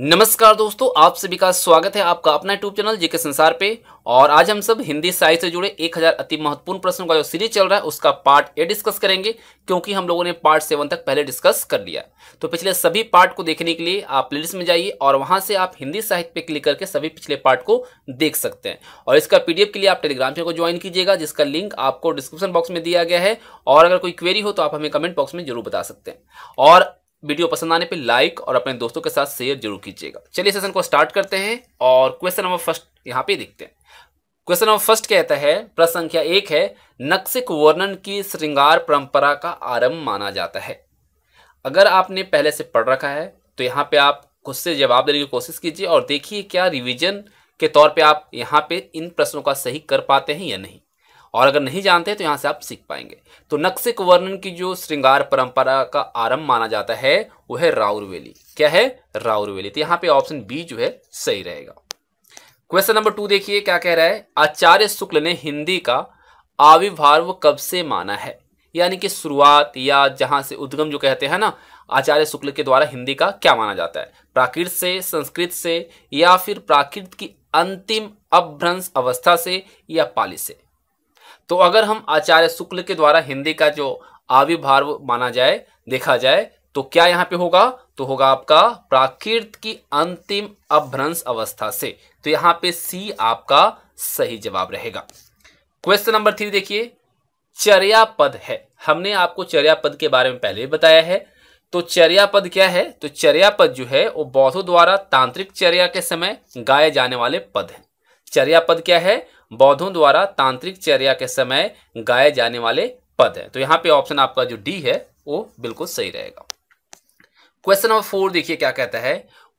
नमस्कार दोस्तों आप सभी का स्वागत है आपका अपना यूट्यूब चैनल जीके संसार पे और आज हम सब हिंदी साहित्य से जुड़े 1000 अति महत्वपूर्ण प्रश्नों का जो सीरीज चल रहा है उसका पार्ट ए डिस्कस करेंगे क्योंकि हम लोगों ने पार्ट सेवन तक पहले डिस्कस कर लिया तो पिछले सभी पार्ट को देखने के लिए आप लिस्ट में जाइए और वहां से आप हिंदी साहित्य पे क्लिक करके सभी पिछले पार्ट को देख सकते हैं और इसका पीडीएफ के लिए आप टेलीग्राम चैनल को ज्वाइन कीजिएगा जिसका लिंक आपको डिस्क्रिप्शन बॉक्स में दिया गया है और अगर कोई क्वेरी हो तो आप हमें कमेंट बॉक्स में जरूर बता सकते हैं और वीडियो पसंद आने पे लाइक और अपने दोस्तों के साथ शेयर जरूर कीजिएगा चलिए सेशन को स्टार्ट करते हैं और क्वेश्चन नंबर फर्स्ट यहाँ पे देखते हैं क्वेश्चन नंबर फर्स्ट कहता है प्रश्न संख्या एक है नक्सिक वर्णन की श्रृंगार परंपरा का आरंभ माना जाता है अगर आपने पहले से पढ़ रखा है तो यहाँ पे आप खुद से जवाब देने की कोशिश कीजिए और देखिए क्या रिविजन के तौर पे आप यहाँ पे इन प्रश्नों का सही कर पाते हैं या नहीं और अगर नहीं जानते तो यहाँ से आप सीख पाएंगे तो नक्शे को वर्णन की जो श्रृंगार परंपरा का आरंभ माना जाता है वो है राउरवेली क्या है राउरवेली तो यहाँ पे ऑप्शन बी जो है सही रहेगा क्वेश्चन नंबर टू देखिए क्या कह रहा है आचार्य शुक्ल ने हिंदी का आविर्भाव कब से माना है यानी कि शुरुआत या जहां से उद्गम जो कहते हैं ना आचार्य शुक्ल के द्वारा हिंदी का क्या माना जाता है प्राकृत से संस्कृत से या फिर प्राकृत की अंतिम अभ्रंश अवस्था से या पाली से तो अगर हम आचार्य शुक्ल के द्वारा हिंदी का जो आविर्भाव माना जाए देखा जाए तो क्या यहाँ पे होगा तो होगा आपका प्राकृत की अंतिम अभ्रंश अवस्था से तो यहाँ पे सी आपका सही जवाब रहेगा क्वेश्चन नंबर थ्री देखिए चर्यापद है हमने आपको चर्यापद के बारे में पहले बताया है तो चर्यापद क्या है तो चर्यापद जो है वो बौद्धों द्वारा तांत्रिक चर्या के समय गाए जाने वाले पद है चर्यापद क्या है बौद्धों द्वारा तांत्रिक चर्या के समय गाए जाने वाले पद है तो यहाँ पे ऑप्शन आपका जो डी है वो बिल्कुल सही रहेगा क्वेश्चन नंबर फोर देखिए क्या कहता है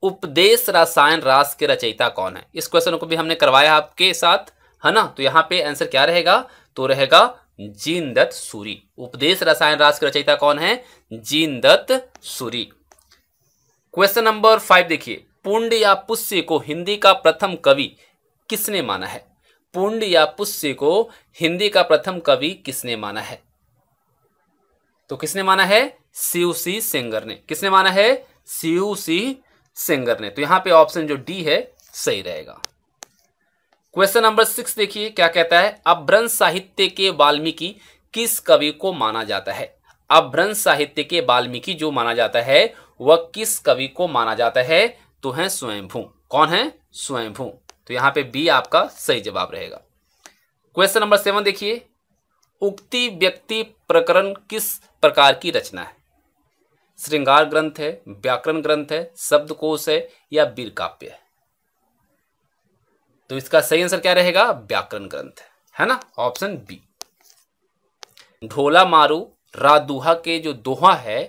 उपदेश रसायन रास के रचयिता कौन है इस क्वेश्चन को भी हमने करवाया आपके साथ है ना तो यहाँ पे आंसर क्या रहेगा तो रहेगा जीन दत्त सूरी उपदेश रसायन रास के रचयिता कौन है जीन दत्त सूरी क्वेश्चन नंबर फाइव देखिए पुंड या पुष्य को हिंदी का प्रथम कवि किसने माना है पुंड या पुष्य को हिंदी का प्रथम कवि किसने माना है तो किसने माना है शिव सी सेंगर ने किसने माना है शिव सी सेंगर ने तो यहां पे ऑप्शन जो डी है सही रहेगा क्वेश्चन नंबर सिक्स देखिए क्या कहता है अभ्रंश साहित्य के वाल्मीकि किस कवि को माना जाता है अभ्रंश साहित्य के वाल्मीकि जो माना जाता है वह किस कवि को माना जाता है तो है स्वयंभू कौन है स्वयंभू तो यहां पे बी आपका सही जवाब रहेगा क्वेश्चन नंबर सेवन देखिए उक्ति व्यक्ति प्रकरण किस प्रकार की रचना है श्रृंगार ग्रंथ है व्याकरण ग्रंथ है शब्दकोश है या वीर काव्य है तो इसका सही आंसर क्या रहेगा व्याकरण ग्रंथ है, है ना ऑप्शन बी ढोला मारू रादुहा के जो दोहा है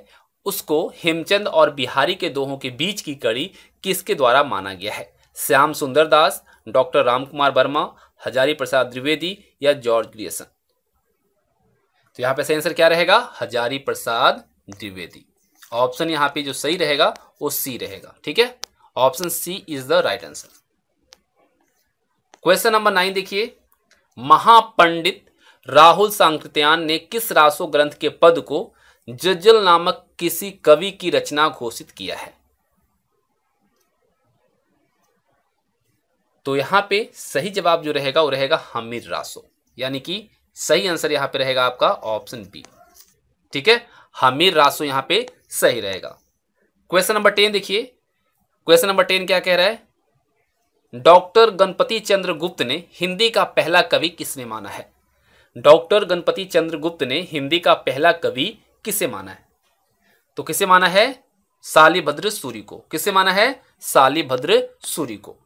उसको हेमचंद और बिहारी के दोहों के बीच की कड़ी किसके द्वारा माना गया है श्याम सुंदर दास डॉक्टर रामकुमार वर्मा हजारी प्रसाद द्विवेदी या जॉर्ज ग्रियसन तो यहां पे सही आंसर क्या रहेगा हजारी प्रसाद द्विवेदी ऑप्शन यहां पे जो सही रहेगा वो सी रहेगा ठीक है option C is the right answer question number nine देखिए महापंडित राहुल सांकृत्यान ने किस रासो ग्रंथ के पद को जज्जल नामक किसी कवि की रचना घोषित किया है तो यहाँ पे सही जवाब जो रहेगा वो रहेगा हमीर रासो यानी कि सही आंसर यहाँ पे रहेगा आपका ऑप्शन बी ठीक है हमीर रासो यहाँ पे सही रहेगा क्वेश्चन नंबर टेन देखिए क्वेश्चन नंबर टेन क्या कह रहा है डॉक्टर गणपति चंद्र गुप्त ने हिंदी का पहला कवि किसने माना है डॉक्टर गणपति चंद्र गुप्त ने हिंदी का पहला कवि किसे माना है तो किसे माना है सालीभद्र सूरी को किसे माना है सालीभद्र सूरी को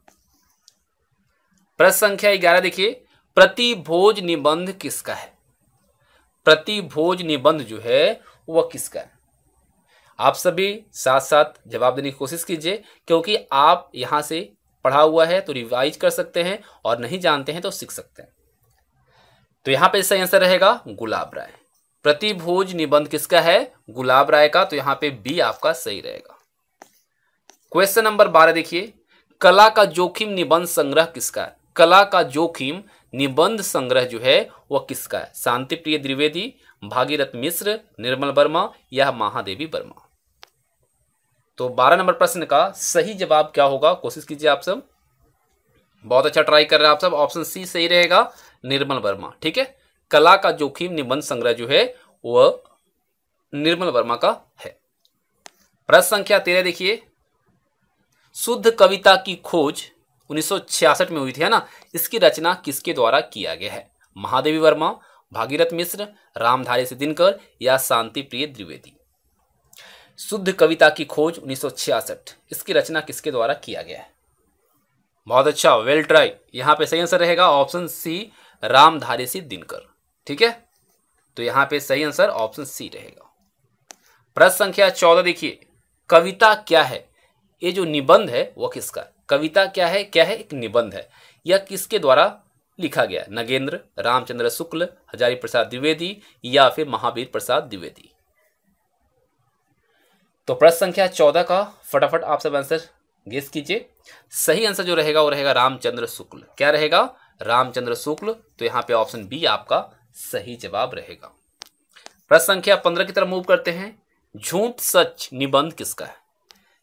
प्रश्न संख्या ग्यारह देखिए प्रतिभोज निबंध किसका है प्रतिभोज निबंध जो है वह किसका है आप सभी साथ साथ जवाब देने की कोशिश कीजिए क्योंकि आप यहां से पढ़ा हुआ है तो रिवाइज कर सकते हैं और नहीं जानते हैं तो सीख सकते हैं तो यहां पे सही आंसर रहेगा गुलाब राय प्रतिभोज निबंध किसका है गुलाब राय का तो यहां पे बी आपका सही रहेगा क्वेश्चन नंबर बारह देखिए कला का जोखिम निबंध संग्रह किसका है कला का जोखिम निबंध संग्रह जो है वह किसका है शांति प्रिय द्विवेदी भागीरथ मिश्र निर्मल वर्मा या महादेवी वर्मा तो 12 नंबर प्रश्न का सही जवाब क्या होगा कोशिश कीजिए आप सब बहुत अच्छा ट्राई कर रहे हैं आप सब ऑप्शन सी सही रहेगा निर्मल वर्मा ठीक है कला का जोखिम निबंध संग्रह जो है वह निर्मल वर्मा का है प्रश्न संख्या तेरह देखिए शुद्ध कविता की खोज 1966 में हुई थी है ना इसकी रचना किसके द्वारा किया गया है महादेवी वर्मा भागीरथ मिश्र रामधारी सिद्धिनकर या शांति प्रिय द्विवेदी शुद्ध कविता की खोज 1966 इसकी रचना किसके द्वारा किया गया है बहुत अच्छा वेल ट्राई यहाँ पे सही आंसर रहेगा ऑप्शन सी रामधारी सिंह दिनकर ठीक है तो यहाँ पे सही आंसर ऑप्शन सी रहेगा प्रश्न संख्या चौदह देखिए कविता क्या है ये जो निबंध है वह किसका है कविता क्या है क्या है एक निबंध है यह किसके द्वारा लिखा गया नगेंद्र रामचंद्र शुक्ल हजारी प्रसाद द्विवेदी या फिर महावीर प्रसाद द्विवेदी तो प्रश्न संख्या चौदह का फटाफट आप सब आंसर गेस कीजिए सही आंसर जो रहेगा वो रहेगा रामचंद्र शुक्ल क्या रहेगा रामचंद्र शुक्ल तो यहां पे ऑप्शन बी आपका सही जवाब रहेगा प्रश्न संख्या पंद्रह की तरफ मूव करते हैं झूठ सच निबंध किसका है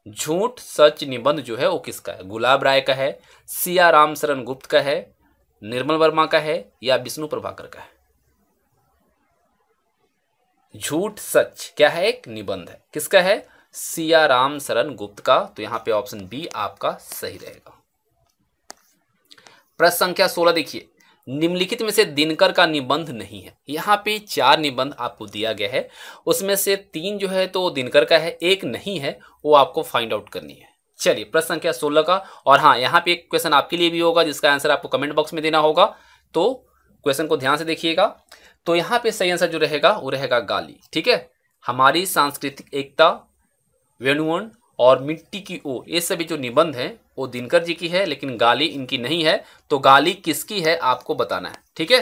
झूठ सच निबंध जो है वो किसका है गुलाब राय का है सिया राम शरण गुप्त का है निर्मल वर्मा का है या विष्णु प्रभाकर का है झूठ सच क्या है एक निबंध है किसका है सिया राम शरण गुप्त का तो यहां पे ऑप्शन बी आपका सही रहेगा प्रश्न संख्या सोलह देखिए निम्नलिखित में से दिनकर का निबंध नहीं है यहाँ पे चार निबंध आपको दिया गया है उसमें से तीन जो है तो दिनकर का है एक नहीं है वो आपको फाइंड आउट करनी है चलिए प्रश्न संख्या सोलह का और हाँ यहाँ पे एक क्वेश्चन आपके लिए भी होगा जिसका आंसर आपको कमेंट बॉक्स में देना होगा तो क्वेश्चन को ध्यान से देखिएगा तो यहाँ पे सही आंसर जो रहेगा वो रहेगा गाली ठीक है हमारी सांस्कृतिक एकता वेणुवर्ण और मिट्टी की ओ ये सभी जो निबंध हैं वो दिनकर जी की है लेकिन गाली इनकी नहीं है तो गाली किसकी है आपको बताना है ठीक है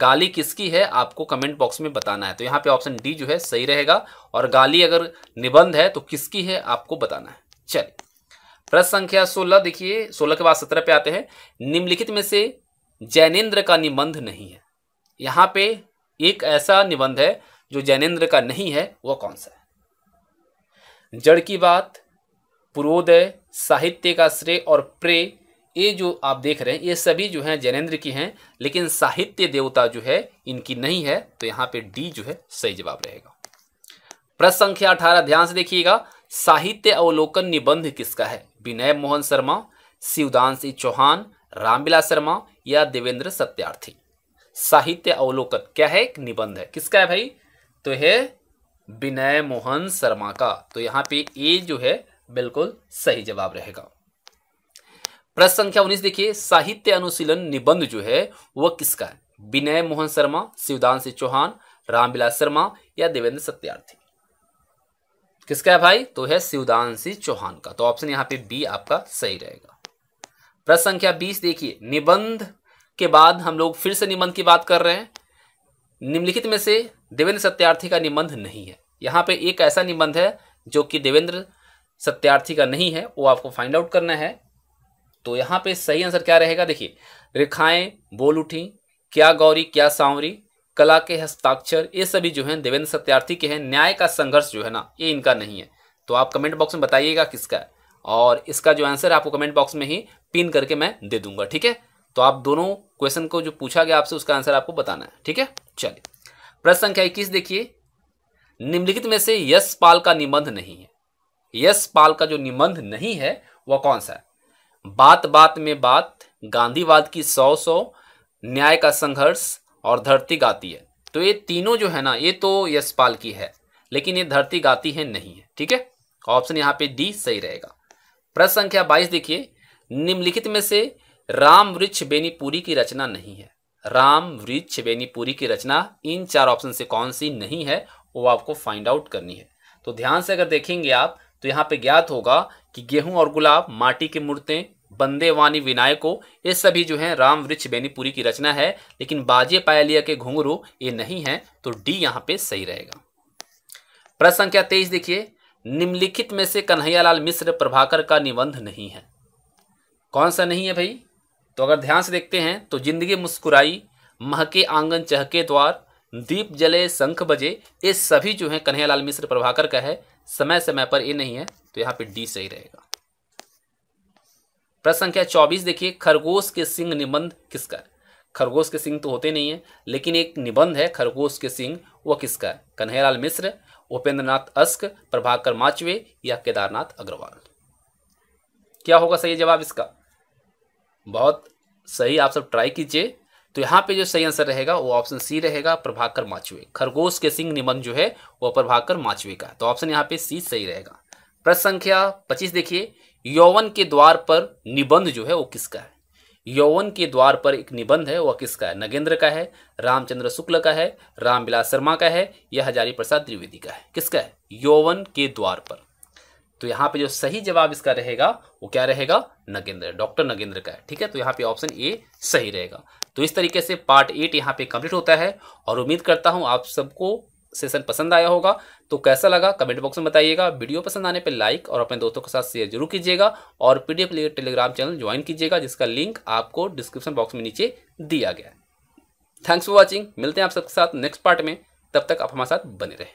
गाली किसकी है आपको कमेंट बॉक्स में बताना है तो यहाँ पे ऑप्शन डी जो है सही रहेगा और गाली अगर निबंध है तो किसकी है आपको बताना है चलिए प्रश्न संख्या सोलह देखिए सोलह के बाद सत्रह पे आते हैं निम्नलिखित में से जैनेन्द्र का निबंध नहीं है यहाँ पे एक ऐसा निबंध है जो जैनेन्द्र का नहीं है वह कौन सा है जड़ की बात पुरोदय साहित्य का श्रेय और प्रे ये जो आप देख रहे हैं ये सभी जो हैं जैनेन्द्र की हैं लेकिन साहित्य देवता जो है इनकी नहीं है तो यहाँ पे डी जो है सही जवाब रहेगा प्रश्न संख्या अठारह ध्यान से देखिएगा साहित्य अवलोकन निबंध किसका है विनय मोहन शर्मा शिवदान सिंह चौहान रामविलास शर्मा या देवेंद्र सत्यार्थी साहित्य अवलोकन क्या है एक निबंध है किसका है भाई तो है विनय मोहन शर्मा का तो यहाँ पे ए जो है बिल्कुल सही जवाब रहेगा प्रश्न संख्या उन्नीस देखिए साहित्य अनुशीलन निबंध जो है वह किसका है विनय मोहन शर्मा शिवदान सिंह चौहान रामविलास शर्मा या देवेंद्र सत्यार्थी किसका है भाई तो है शिवदान सिंह चौहान का तो ऑप्शन यहाँ पे बी आपका सही रहेगा प्रश्न संख्या बीस देखिए निबंध के बाद हम लोग फिर से निबंध की बात कर रहे हैं निम्नलिखित में से देवेंद्र सत्यार्थी का निबंध नहीं है यहां पे एक ऐसा निबंध है जो कि देवेंद्र सत्यार्थी का नहीं है वो आपको फाइंड आउट करना है तो यहाँ पे सही आंसर क्या रहेगा देखिए रेखाएं बोल उठी क्या गौरी क्या सांवरी कला के हस्ताक्षर ये सभी जो है देवेंद्र सत्यार्थी के हैं न्याय का संघर्ष जो है ना ये इनका नहीं है तो आप कमेंट बॉक्स में बताइएगा किसका है और इसका जो आंसर आपको कमेंट बॉक्स में ही पिन करके मैं दे दूंगा ठीक है तो आप दोनों क्वेश्चन को जो पूछा गया आपसे उसका आंसर आपको बताना है ठीक है चलिए प्रश्न संख्या इक्कीस देखिए निम्नलिखित में से यश पाल का निबंध नहीं है यशपाल का जो निबंध नहीं है वह कौन सा है बात बात में बात गांधीवाद की सौ सौ न्याय का संघर्ष और धरती गाती है तो ये तीनों जो है ना ये तो यशपाल की है लेकिन ये धरती गाती है नहीं है ठीक है ऑप्शन यहाँ पे डी सही रहेगा प्रश्न संख्या बाईस देखिए निम्नलिखित में से राम वृक्ष बेनीपुरी की रचना नहीं है राम वृक्ष बेनीपुरी की रचना इन चार ऑप्शन से कौन सी नहीं है वो आपको फाइंड आउट करनी है तो ध्यान से अगर देखेंगे आप तो यहाँ पे ज्ञात होगा कि गेहूं और गुलाब माटी की मूर्तें बंदे वानी विनायको ये सभी जो हैं राम वृक्ष बेनीपुरी की रचना है लेकिन बाजे पायलिया के घुंघरू ये नहीं है तो डी यहाँ पे सही रहेगा प्रश्न संख्या तेईस देखिए निम्नलिखित में से कन्हैयालाल मिश्र प्रभाकर का निबंध नहीं है कौन सा नहीं है भाई तो अगर ध्यान से देखते हैं तो जिंदगी मुस्कुराई महके आंगन चहके द्वार दीप जले शंख बजे ये सभी जो हैं कन्हैयालाल मिश्र प्रभाकर का है समय समय पर ए नहीं है तो यहां पे डी सही रहेगा प्रश्न संख्या चौबीस देखिए खरगोश के सिंह निबंध किसका है खरगोश के सिंह तो होते नहीं है लेकिन एक निबंध है खरगोश के सिंह वह किसका है कन्हैयालाल मिश्र उपेंद्रनाथ अस्क प्रभाकर माचवे या केदारनाथ अग्रवाल क्या होगा सही जवाब इसका बहुत सही आप सब ट्राई कीजिए तो यहाँ पे जो सही आंसर रहेगा वो ऑप्शन सी रहेगा प्रभाकर माचुए खरगोश के सिंह निबंध जो है वो प्रभाकर माचुए का तो ऑप्शन यहाँ पे सी सही रहेगा प्रश्न संख्या पच्चीस देखिए यौवन के द्वार पर निबंध जो है वो किसका है यौवन के द्वार पर एक निबंध है वह किसका है नगेंद्र का है रामचंद्र शुक्ल का है रामविलास शर्मा का है या हजारी प्रसाद त्रिवेदी का है किसका है यौवन के द्वार पर तो यहाँ पे जो सही जवाब इसका रहेगा वो क्या रहेगा नगेंद्र डॉक्टर नगेंद्र का है ठीक है तो यहाँ पे ऑप्शन ए सही रहेगा तो इस तरीके से पार्ट एट यहाँ पे कंप्लीट होता है और उम्मीद करता हूँ आप सबको सेशन पसंद आया होगा तो कैसा लगा कमेंट बॉक्स में बताइएगा वीडियो पसंद आने पर लाइक और अपने दोस्तों के साथ शेयर जरूर कीजिएगा और PDF D Telegram channel join कीजिएगा जिसका लिंक आपको डिस्क्रिप्शन बॉक्स में नीचे दिया गया है थैंक्स फॉर वॉचिंग मिलते हैं आप सबके साथ नेक्स्ट पार्ट में तब तक आप हमारे साथ बने रहें